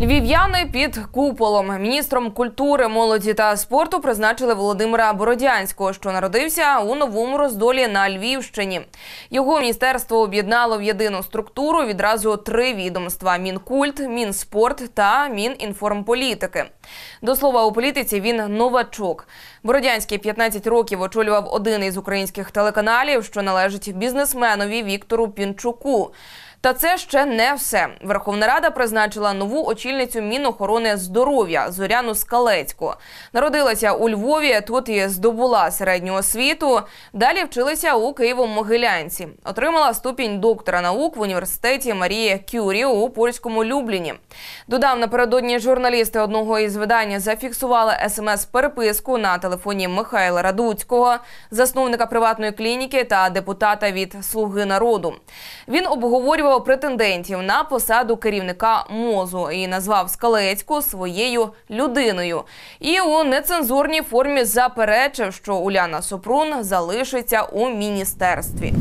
Львів'яни під куполом міністром культури, молоді та спорту призначили Володимира Бородянського, що народився у новому роздолі на Львівщині. Його міністерство об'єднало в єдину структуру відразу три відомства: мінкульт, мінспорт та мінінформполітики. До слова у політиці він новачок. Бородянський 15 років очолював один із українських телеканалів, що належить бізнесменові Віктору Пінчуку. Та це ще не все. Верховна Рада призначила нову очільницю Мінохорони здоров'я Зоряну Скалецьку. Народилася у Львові, тут і здобула середню освіту. Далі вчилася у Києво-Могилянці. Отримала ступінь доктора наук в університеті Марії Кюрі у польському Любліні. Додав напередодні журналісти одного із видань зафіксували смс-переписку на телефоні Михайла Радуцького, засновника приватної клініки та депутата від Слуги народу. Він обговорював про претендентів на посаду керівника мозу і назвав Скалецьку своєю людиною. І у нецензурній формі заперечив, що Уляна Супрун залишиться у міністерстві.